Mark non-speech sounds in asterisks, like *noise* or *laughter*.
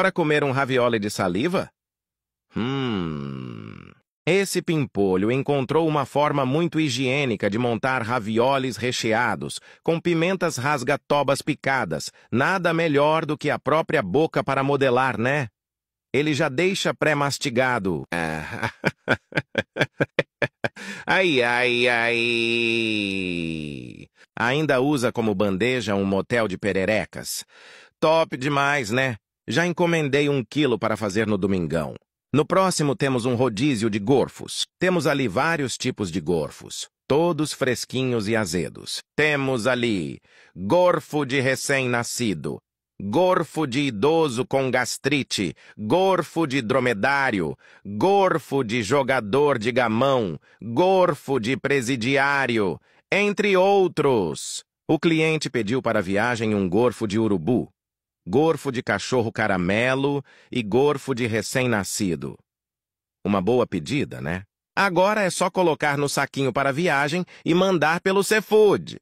para comer um ravioli de saliva? Hum... Esse pimpolho encontrou uma forma muito higiênica de montar ravioles recheados, com pimentas rasgatobas picadas, nada melhor do que a própria boca para modelar, né? Ele já deixa pré-mastigado. *laughs* ai, ai, ai... Ainda usa como bandeja um motel de pererecas. Top demais, né? Já encomendei um quilo para fazer no domingão. No próximo temos um rodízio de gorfos. Temos ali vários tipos de gorfos, todos fresquinhos e azedos. Temos ali gorfo de recém-nascido, gorfo de idoso com gastrite, gorfo de dromedário, gorfo de jogador de gamão, gorfo de presidiário, entre outros. O cliente pediu para a viagem um gorfo de urubu gorfo de cachorro caramelo e gorfo de recém-nascido. Uma boa pedida, né? Agora é só colocar no saquinho para viagem e mandar pelo Seafood.